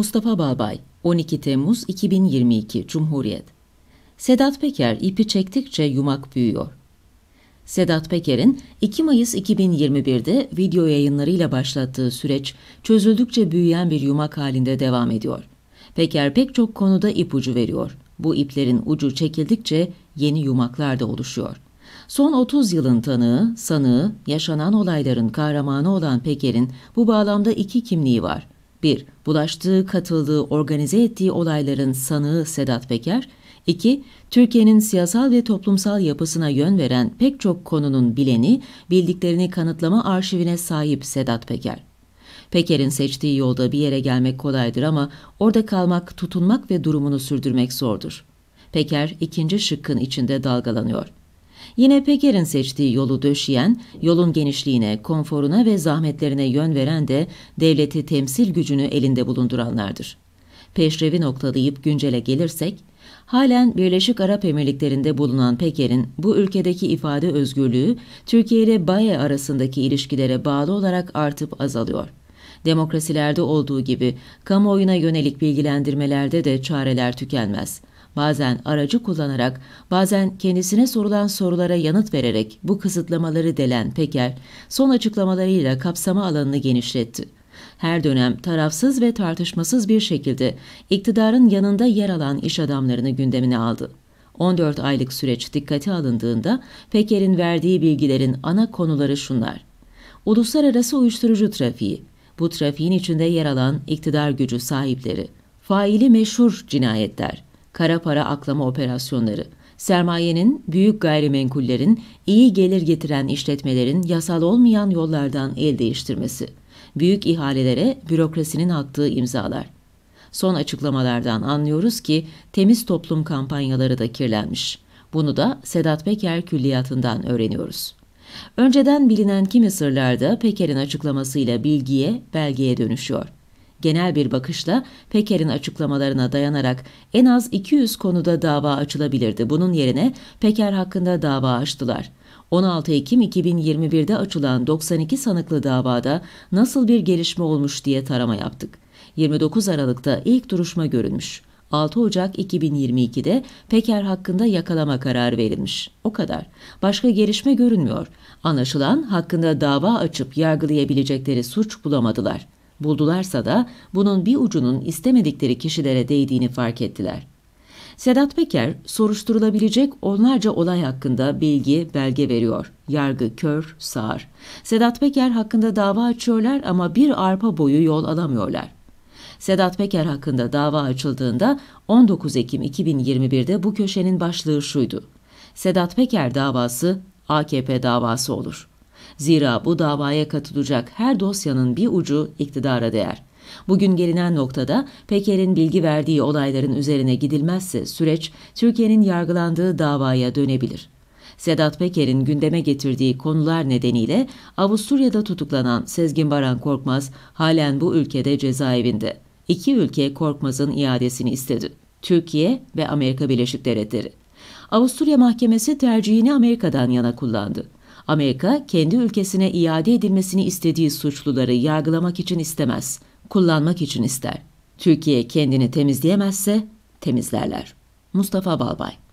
Mustafa Balbay 12 Temmuz 2022 Cumhuriyet Sedat Peker ipi çektikçe yumak büyüyor. Sedat Peker'in 2 Mayıs 2021'de video yayınlarıyla başlattığı süreç çözüldükçe büyüyen bir yumak halinde devam ediyor. Peker pek çok konuda ipucu veriyor. Bu iplerin ucu çekildikçe yeni yumaklar da oluşuyor. Son 30 yılın tanığı, sanığı, yaşanan olayların kahramanı olan Peker'in bu bağlamda iki kimliği var. 1. Bulaştığı, katıldığı, organize ettiği olayların sanığı Sedat Peker. 2. Türkiye'nin siyasal ve toplumsal yapısına yön veren pek çok konunun bileni, bildiklerini kanıtlama arşivine sahip Sedat Peker. Peker'in seçtiği yolda bir yere gelmek kolaydır ama orada kalmak, tutunmak ve durumunu sürdürmek zordur. Peker ikinci şıkkın içinde dalgalanıyor. Yine Peker'in seçtiği yolu döşeyen, yolun genişliğine, konforuna ve zahmetlerine yön veren de devleti temsil gücünü elinde bulunduranlardır. Peşrevi noktalayıp güncele gelirsek, halen Birleşik Arap Emirlikleri'nde bulunan Peker'in bu ülkedeki ifade özgürlüğü Türkiye ile Baye arasındaki ilişkilere bağlı olarak artıp azalıyor. Demokrasilerde olduğu gibi kamuoyuna yönelik bilgilendirmelerde de çareler tükenmez bazen aracı kullanarak, bazen kendisine sorulan sorulara yanıt vererek bu kısıtlamaları delen Peker, son açıklamalarıyla kapsama alanını genişletti. Her dönem tarafsız ve tartışmasız bir şekilde iktidarın yanında yer alan iş adamlarını gündemine aldı. 14 aylık süreç dikkate alındığında Peker'in verdiği bilgilerin ana konuları şunlar. Uluslararası uyuşturucu trafiği, bu trafiğin içinde yer alan iktidar gücü sahipleri, faili meşhur cinayetler, kara para aklama operasyonları, sermayenin, büyük gayrimenkullerin, iyi gelir getiren işletmelerin yasal olmayan yollardan el değiştirmesi, büyük ihalelere bürokrasinin attığı imzalar. Son açıklamalardan anlıyoruz ki temiz toplum kampanyaları da kirlenmiş. Bunu da Sedat Peker külliyatından öğreniyoruz. Önceden bilinen kimi sırlarda Peker'in açıklamasıyla bilgiye, belgeye dönüşüyor genel bir bakışla Peker'in açıklamalarına dayanarak en az 200 konuda dava açılabilirdi. Bunun yerine Peker hakkında dava açtılar. 16 Ekim 2021'de açılan 92 sanıklı davada nasıl bir gelişme olmuş diye tarama yaptık. 29 Aralık'ta ilk duruşma görülmüş. 6 Ocak 2022'de Peker hakkında yakalama kararı verilmiş. O kadar. Başka gelişme görünmüyor. Anlaşılan hakkında dava açıp yargılayabilecekleri suç bulamadılar.'' Buldularsa da bunun bir ucunun istemedikleri kişilere değdiğini fark ettiler. Sedat Peker soruşturulabilecek onlarca olay hakkında bilgi, belge veriyor. Yargı kör, sağır. Sedat Peker hakkında dava açıyorlar ama bir arpa boyu yol alamıyorlar. Sedat Peker hakkında dava açıldığında 19 Ekim 2021'de bu köşenin başlığı şuydu. Sedat Peker davası AKP davası olur. Zira bu davaya katılacak her dosyanın bir ucu iktidara değer. Bugün gelinen noktada Peker'in bilgi verdiği olayların üzerine gidilmezse süreç Türkiye'nin yargılandığı davaya dönebilir. Sedat Peker'in gündeme getirdiği konular nedeniyle Avusturya'da tutuklanan Sezgin Baran Korkmaz halen bu ülkede cezaevinde. İki ülke Korkmaz'ın iadesini istedi. Türkiye ve Amerika Birleşik Devletleri. Avusturya Mahkemesi tercihini Amerika'dan yana kullandı. Amerika kendi ülkesine iade edilmesini istediği suçluları yargılamak için istemez, kullanmak için ister. Türkiye kendini temizleyemezse temizlerler. Mustafa Balbay